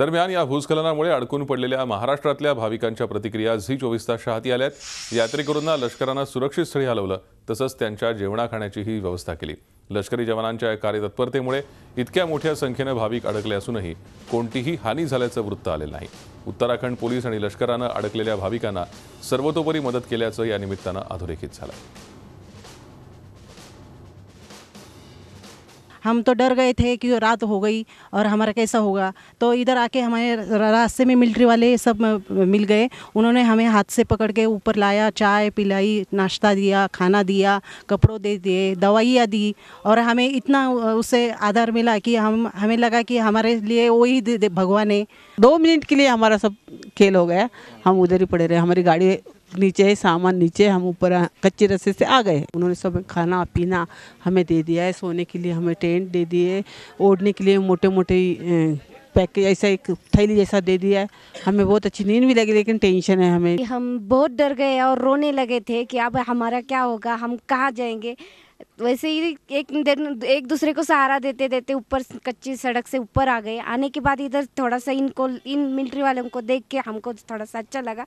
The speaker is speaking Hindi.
दरम्यान या भूस्खलनामुळे अडकून पडलेल्या महाराष्ट्रातल्या भाविकांच्या प्रतिक्रिया झी चोवीस तास हाती आल्यात यात्रेकरूंना लष्करानं सुरक्षित स्थळी हलवलं तसंच त्यांच्या जेवणा खाण्याचीही व्यवस्था केली लष्करी जवानांच्या कार्यतत्परतेमुळे इतक्या मोठ्या संख्येनं भाविक अडकले असूनही कोणतीही हानी झाल्याचं वृत्त आलेलं नाही उत्तराखंड पोलीस आणि लष्करानं अडकलेल्या भाविकांना सर्वतोपरी मदत केल्याचं या निमित्तानं अधोरेखित झालं हम तो डर गए थे कि रात हो गई और हमारा कैसा होगा तो इधर आके हमारे रास्ते में मिलिट्री वाले सब मिल गए उन्होंने हमें हाथ से पकड़ के ऊपर लाया चाय पिलाई नाश्ता दिया खाना दिया कपड़ों दे दिए दवाइयाँ दी और हमें इतना उससे आधार मिला कि हम हमें लगा कि हमारे लिए वही भगवान है दो मिनट के लिए हमारा सब खेल हो गया हम उधर ही पड़े रहे हमारी गाड़ी नीचे है सामान नीचे हम ऊपर कच्चे रस्से से आ गए उन्होंने सब खाना पीना हमें दे दिया है सोने के लिए हमें टेंट दे दिए ओढ़ने के लिए मोटे मोटे पैकेज ऐसा एक थैली जैसा दे दिया है हमें बहुत अच्छी नींद भी लगी लेकिन टेंशन है हमें हम बहुत डर गए और रोने लगे थे कि अब हमारा क्या होगा हम कहाँ जाएंगे वैसे ही एक दिन एक दूसरे को सहारा देते देते ऊपर कच्ची सड़क से ऊपर आ गए आने के बाद इधर थोड़ा सा इनको इन मिलिट्री वालों को देख के हमको थोड़ा सा अच्छा लगा